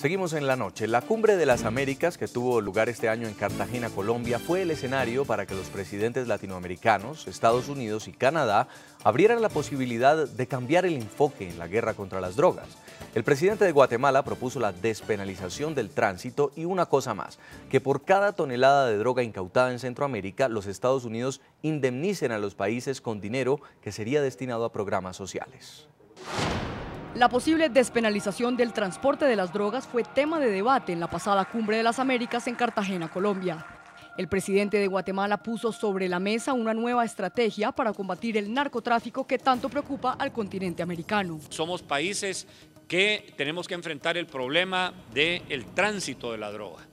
Seguimos en la noche. La Cumbre de las Américas, que tuvo lugar este año en Cartagena, Colombia, fue el escenario para que los presidentes latinoamericanos, Estados Unidos y Canadá abrieran la posibilidad de cambiar el enfoque en la guerra contra las drogas. El presidente de Guatemala propuso la despenalización del tránsito y una cosa más, que por cada tonelada de droga incautada en Centroamérica, los Estados Unidos indemnicen a los países con dinero que sería destinado a programas sociales. La posible despenalización del transporte de las drogas fue tema de debate en la pasada Cumbre de las Américas en Cartagena, Colombia. El presidente de Guatemala puso sobre la mesa una nueva estrategia para combatir el narcotráfico que tanto preocupa al continente americano. Somos países que tenemos que enfrentar el problema del tránsito de la droga.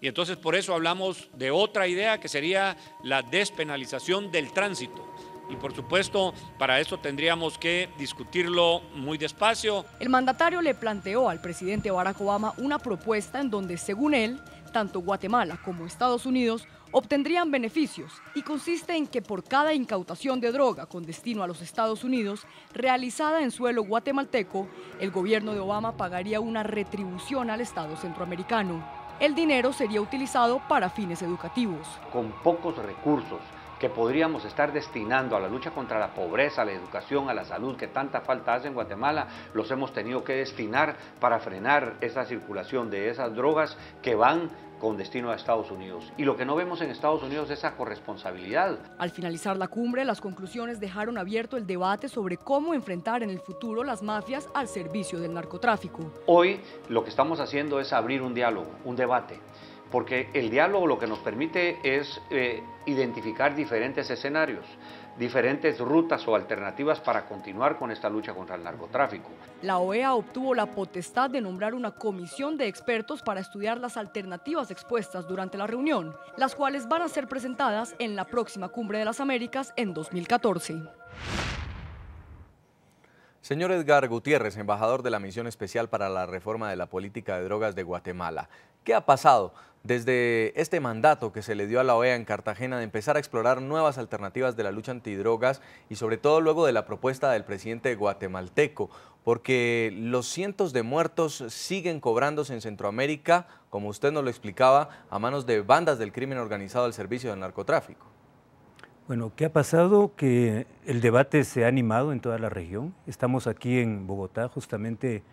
Y entonces por eso hablamos de otra idea que sería la despenalización del tránsito y por supuesto para eso tendríamos que discutirlo muy despacio. El mandatario le planteó al presidente Barack Obama una propuesta en donde, según él, tanto Guatemala como Estados Unidos obtendrían beneficios y consiste en que por cada incautación de droga con destino a los Estados Unidos realizada en suelo guatemalteco, el gobierno de Obama pagaría una retribución al Estado centroamericano. El dinero sería utilizado para fines educativos. Con pocos recursos que podríamos estar destinando a la lucha contra la pobreza, a la educación, a la salud, que tanta falta hace en Guatemala, los hemos tenido que destinar para frenar esa circulación de esas drogas que van con destino a Estados Unidos. Y lo que no vemos en Estados Unidos es esa corresponsabilidad. Al finalizar la cumbre, las conclusiones dejaron abierto el debate sobre cómo enfrentar en el futuro las mafias al servicio del narcotráfico. Hoy lo que estamos haciendo es abrir un diálogo, un debate porque el diálogo lo que nos permite es eh, identificar diferentes escenarios, diferentes rutas o alternativas para continuar con esta lucha contra el narcotráfico. La OEA obtuvo la potestad de nombrar una comisión de expertos para estudiar las alternativas expuestas durante la reunión, las cuales van a ser presentadas en la próxima Cumbre de las Américas en 2014. Señor Edgar Gutiérrez, embajador de la Misión Especial para la Reforma de la Política de Drogas de Guatemala, ¿qué ha pasado desde este mandato que se le dio a la OEA en Cartagena de empezar a explorar nuevas alternativas de la lucha antidrogas y sobre todo luego de la propuesta del presidente guatemalteco? Porque los cientos de muertos siguen cobrándose en Centroamérica, como usted nos lo explicaba, a manos de bandas del crimen organizado al servicio del narcotráfico. Bueno, ¿qué ha pasado? Que el debate se ha animado en toda la región. Estamos aquí en Bogotá justamente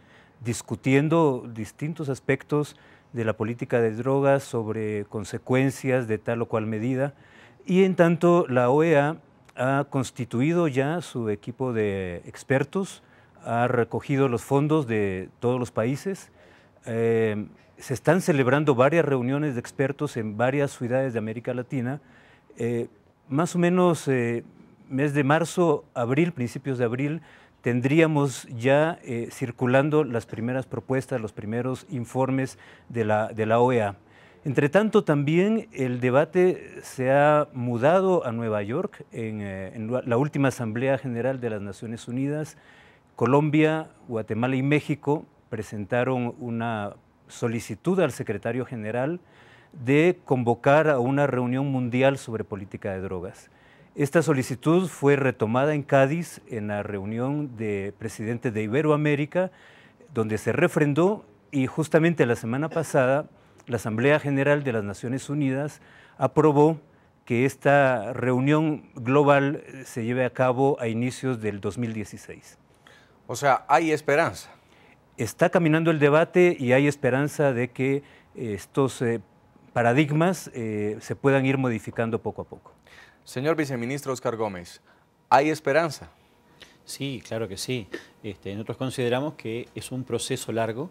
discutiendo distintos aspectos de la política de drogas sobre consecuencias de tal o cual medida. Y en tanto, la OEA ha constituido ya su equipo de expertos, ha recogido los fondos de todos los países. Eh, se están celebrando varias reuniones de expertos en varias ciudades de América Latina eh, más o menos eh, mes de marzo, abril, principios de abril, tendríamos ya eh, circulando las primeras propuestas, los primeros informes de la, OEA. E Entre tanto, también el debate se ha mudado a Nueva York en eh, la última Asamblea General de las Naciones Unidas. Colombia, Guatemala y México presentaron una solicitud al secretario general de convocar a una reunión mundial sobre política de drogas. Esta solicitud fue retomada en Cádiz en la reunión de presidentes de Iberoamérica, donde se refrendó y justamente la semana pasada la Asamblea General de las Naciones Unidas aprobó que esta reunión global se lleve a cabo a inicios del 2016. O sea, hay esperanza. Está caminando el debate y hay esperanza de que eh, estos eh, paradigmas eh, se puedan ir modificando poco a poco. Señor viceministro Oscar Gómez, ¿hay esperanza? Sí, claro que sí. Este, nosotros consideramos que es un proceso largo,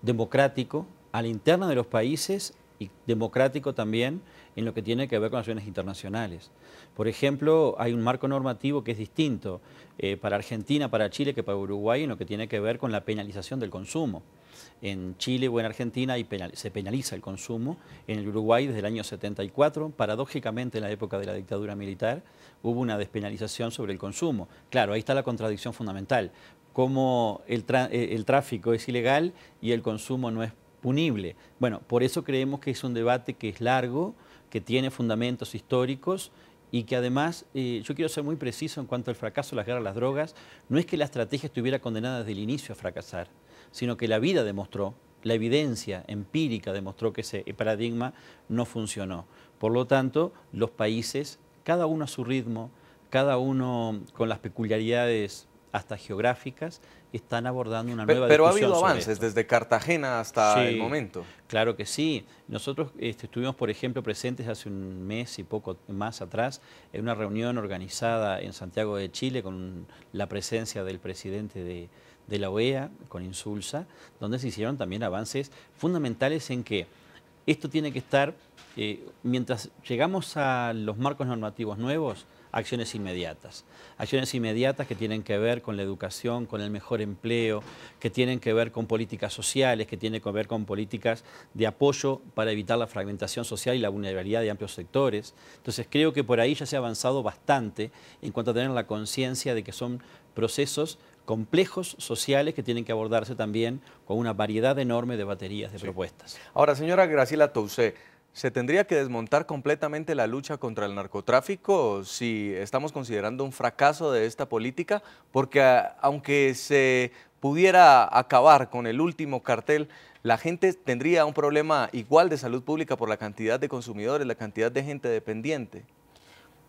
democrático, a la interna de los países y democrático también en lo que tiene que ver con las acciones internacionales. Por ejemplo, hay un marco normativo que es distinto eh, para Argentina, para Chile que para Uruguay en lo que tiene que ver con la penalización del consumo. En Chile o en Argentina se penaliza el consumo. En el Uruguay desde el año 74, paradójicamente en la época de la dictadura militar, hubo una despenalización sobre el consumo. Claro, ahí está la contradicción fundamental. como el, eh, el tráfico es ilegal y el consumo no es punible. Bueno, por eso creemos que es un debate que es largo, que tiene fundamentos históricos y que además, eh, yo quiero ser muy preciso en cuanto al fracaso de las guerras a las drogas, no es que la estrategia estuviera condenada desde el inicio a fracasar, sino que la vida demostró, la evidencia empírica demostró que ese paradigma no funcionó. Por lo tanto, los países, cada uno a su ritmo, cada uno con las peculiaridades hasta geográficas, están abordando una nueva Pero, pero ha habido avances desde Cartagena hasta el momento. Claro que sí. Nosotros este, estuvimos, por ejemplo, presentes hace un mes y poco más atrás en una reunión organizada en Santiago de Chile con la presencia del presidente de, la OEA, con Insulsa, donde se hicieron también avances fundamentales en que esto tiene que estar, eh, mientras llegamos a los marcos normativos nuevos, acciones inmediatas. Acciones inmediatas que tienen que ver con la educación, con el mejor empleo, que tienen que ver con políticas sociales, que tienen que ver con políticas de apoyo para evitar la fragmentación social y la vulnerabilidad de amplios sectores. Entonces creo que por ahí ya se ha avanzado bastante en cuanto a tener la conciencia de que son procesos complejos sociales que tienen que abordarse también con una variedad enorme de baterías de propuestas. Ahora, señora Graciela Tousé, ¿Se tendría que desmontar completamente la lucha contra el narcotráfico si estamos considerando un fracaso de esta política? Porque ah, aunque se pudiera acabar con el último cartel, la gente tendría un problema igual de salud pública por la cantidad de consumidores, la cantidad de gente dependiente.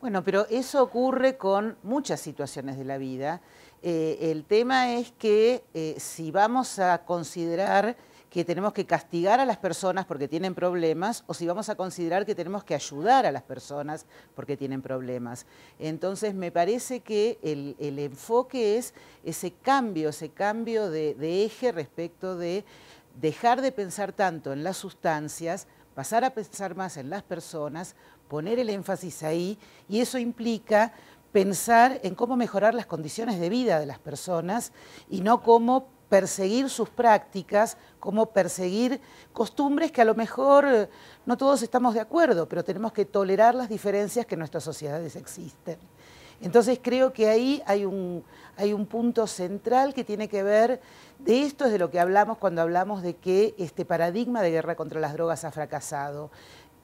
Bueno, pero eso ocurre con muchas situaciones de la vida. Eh, el tema es que eh, si vamos a considerar que tenemos que castigar a las personas porque tienen problemas o si vamos a considerar que tenemos que ayudar a las personas porque tienen problemas. Entonces me parece que el, enfoque es ese cambio, ese cambio de, de eje respecto de dejar de pensar tanto en las sustancias, pasar a pensar más en las personas, poner el énfasis ahí y eso implica pensar en cómo mejorar las condiciones de vida de las personas y no cómo perseguir sus prácticas, como perseguir costumbres que a lo mejor eh, no todos estamos de acuerdo, pero tenemos que tolerar las diferencias que en nuestras sociedades existen. Entonces creo que ahí hay un, hay un punto central que tiene que ver, de esto es de lo que hablamos cuando hablamos de que este paradigma de guerra contra las drogas ha fracasado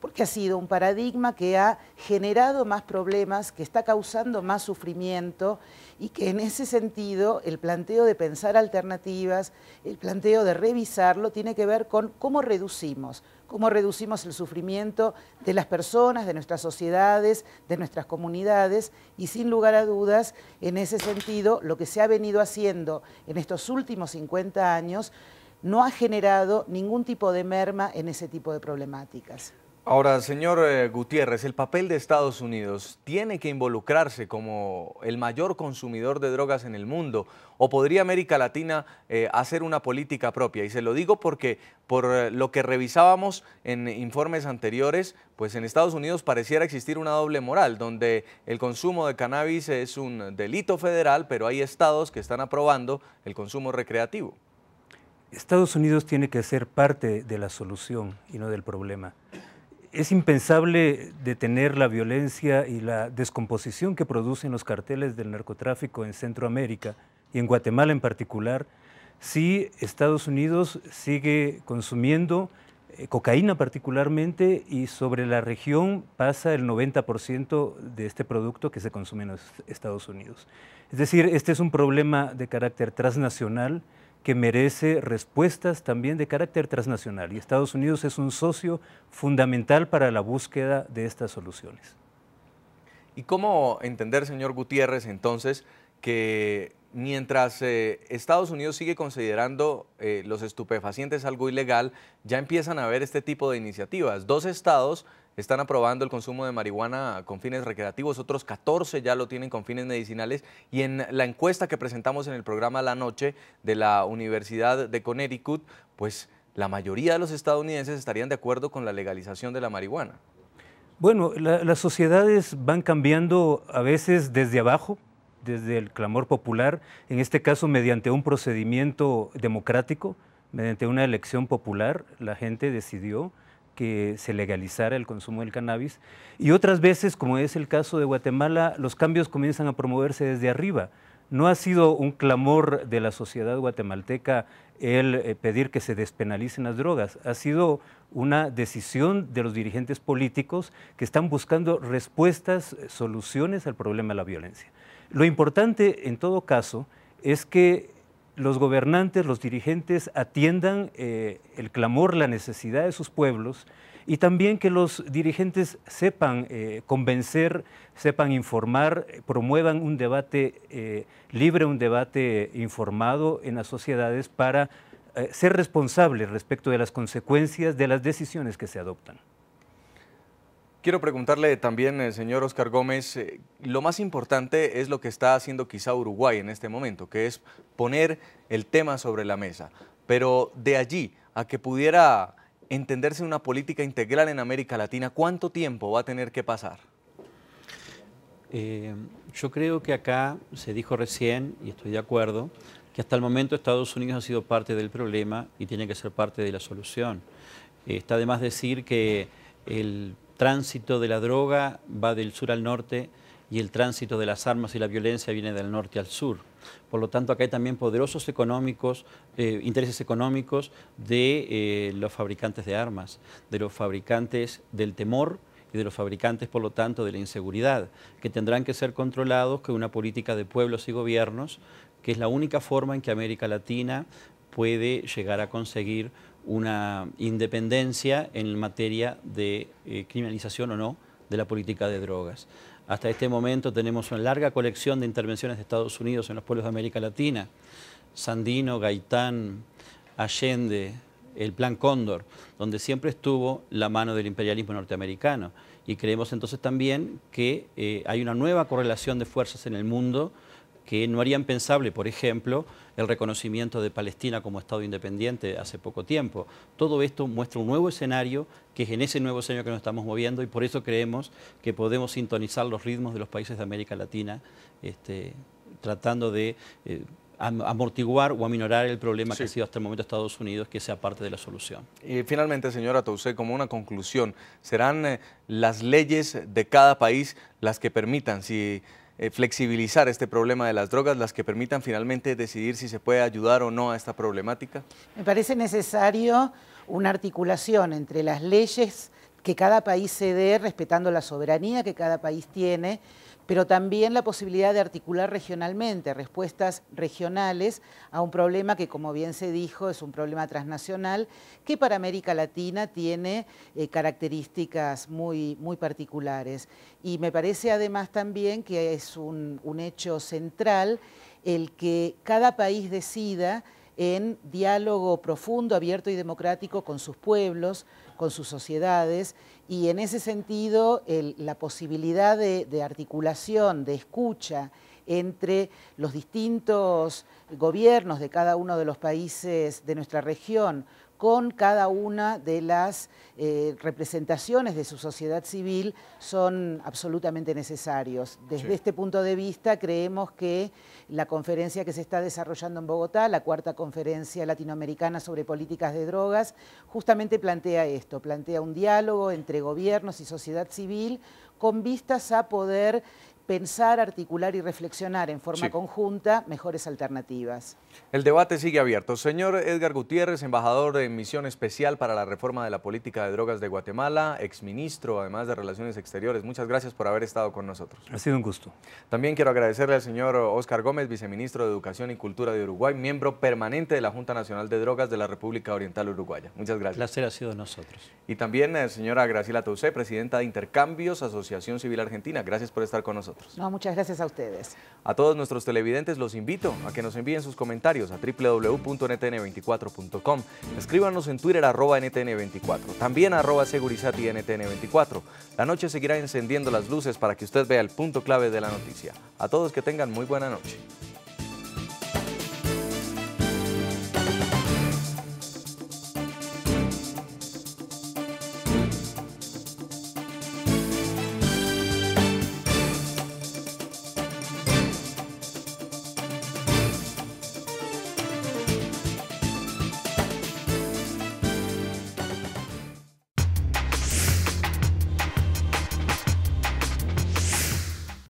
porque ha sido un paradigma que ha generado más problemas, que está causando más sufrimiento y que en ese sentido el planteo de pensar alternativas, el planteo de revisarlo, tiene que ver con cómo reducimos, cómo reducimos el sufrimiento de las personas, de nuestras sociedades, de nuestras comunidades y sin lugar a dudas, en ese sentido, lo que se ha venido haciendo en estos últimos 50 años no ha generado ningún tipo de merma en ese tipo de problemáticas. Ahora, señor eh, Gutiérrez, el papel de Estados Unidos tiene que involucrarse como el mayor consumidor de drogas en el mundo o podría América Latina eh, hacer una política propia. Y se lo digo porque por eh, lo que revisábamos en informes anteriores, pues en Estados Unidos pareciera existir una doble moral, donde el consumo de cannabis es un delito federal, pero hay estados que están aprobando el consumo recreativo. Estados Unidos tiene que ser parte de la solución y no del problema es impensable detener la violencia y la descomposición que producen los carteles del narcotráfico en Centroamérica y en Guatemala en particular si Estados Unidos sigue consumiendo eh, cocaína particularmente y sobre la región pasa el 90% de este producto que se consume en Estados Unidos. Es decir, este es un problema de carácter transnacional que merece respuestas también de carácter transnacional y Estados Unidos es un socio fundamental para la búsqueda de estas soluciones. ¿Y cómo entender, señor Gutiérrez, entonces, que mientras eh, Estados Unidos sigue considerando eh, los estupefacientes algo ilegal, ya empiezan a haber este tipo de iniciativas? Dos estados están aprobando el consumo de marihuana con fines recreativos, otros 14 ya lo tienen con fines medicinales y en la encuesta que presentamos en el programa La Noche de la Universidad de Connecticut, pues la mayoría de los estadounidenses estarían de acuerdo con la legalización de la marihuana. Bueno, las sociedades van cambiando a veces desde abajo, desde el clamor popular, en este caso mediante un procedimiento democrático, mediante una elección popular, la gente decidió que se legalizara el consumo del cannabis y otras veces, como es el caso de Guatemala, los cambios comienzan a promoverse desde arriba. No ha sido un clamor de la sociedad guatemalteca el eh, pedir que se despenalicen las drogas, ha sido una decisión de los dirigentes políticos que están buscando respuestas, eh, soluciones al problema de la violencia. Lo importante en todo caso es que los gobernantes, los dirigentes atiendan eh, el clamor, la necesidad de sus pueblos y también que los dirigentes sepan eh, convencer, sepan informar, promuevan un debate eh, libre, un debate informado en las sociedades para ser responsables respecto de las consecuencias de las decisiones que se adoptan. Quiero preguntarle también, eh, señor Oscar Gómez, eh, lo más importante es lo que está haciendo quizá Uruguay en este momento, que es poner el tema sobre la mesa. Pero de allí a que pudiera entenderse una política integral en América Latina, ¿cuánto tiempo va a tener que pasar? Eh, yo creo que acá se dijo recién, y estoy de acuerdo, que hasta el momento Estados Unidos ha sido parte del problema y tiene que ser parte de la solución. está de más decir que el tránsito de la droga va del sur al norte y el tránsito de las armas y la violencia viene del norte al sur. Por lo tanto, acá hay también poderosos económicos, eh, intereses económicos de eh, los fabricantes de armas, de los fabricantes del temor y de los fabricantes, por lo tanto, de la inseguridad, que tendrán que ser controlados con una política de pueblos y gobiernos, que es la única forma en que América Latina puede llegar a conseguir una independencia en materia de eh, criminalización o no de la política de drogas. Hasta este momento tenemos una larga colección de intervenciones de Estados Unidos en los pueblos de América Latina, Sandino, Gaitán, Allende, el Plan Cóndor, donde siempre estuvo la mano del imperialismo norteamericano. Y creemos entonces también que eh, hay una nueva correlación de fuerzas en el mundo que no harían pensable, por ejemplo, el reconocimiento de Palestina como Estado independiente hace poco tiempo. Todo esto muestra un nuevo escenario que es en ese nuevo escenario que nos estamos moviendo y por eso creemos que podemos sintonizar los ritmos de los países de América Latina, este, tratando de... Eh, amortiguar o aminorar el problema que ha sido hasta el momento Estados Unidos, que sea parte de la solución. Y finalmente, señora Tousé, como una conclusión, ¿serán eh, las leyes de cada país las que permitan, si eh, flexibilizar este problema de las drogas, las que permitan finalmente decidir si se puede ayudar o no a esta problemática? Me parece necesario una articulación entre las leyes que cada país se dé respetando la soberanía que cada país tiene, pero también la posibilidad de articular regionalmente respuestas regionales a un problema que, como bien se dijo, es un problema transnacional que para América Latina tiene eh, características muy, muy particulares. Y me parece además también que es un, un hecho central el que cada país decida en diálogo profundo, abierto y democrático con sus pueblos, con sus sociedades y en ese sentido la posibilidad de articulación, de escucha entre los distintos gobiernos de cada uno de los países de nuestra región con cada una de las eh, representaciones de su sociedad civil son absolutamente necesarios. Desde este punto de vista creemos que la conferencia que se está desarrollando en Bogotá, la cuarta conferencia latinoamericana sobre políticas de drogas, justamente plantea esto, plantea un diálogo entre gobiernos y sociedad civil con vistas a poder pensar, articular y reflexionar en forma conjunta mejores alternativas. El debate sigue abierto. Señor Edgar Gutiérrez, embajador de misión especial para la reforma de la política de drogas de Guatemala, exministro además de Relaciones Exteriores, muchas gracias por haber estado con nosotros. Ha sido un gusto. También quiero agradecerle al señor Oscar Gómez, viceministro de Educación y Cultura de Uruguay, miembro permanente de la Junta Nacional de Drogas de la República Oriental Uruguaya. Muchas gracias. Un placer ha sido de nosotros. Y también eh, señora Graciela Tausé, presidenta de Intercambios, Asociación Civil Argentina. Gracias por estar con nosotros muchas gracias a ustedes. A todos nuestros televidentes los invito a que nos envíen sus comentarios a www.ntn24.com. Escríbanos en Twitter arroba ntn24, también arroba segurizati ntn24. La noche seguirá encendiendo las luces para que usted vea el punto clave de la noticia. A todos que tengan muy buena noche.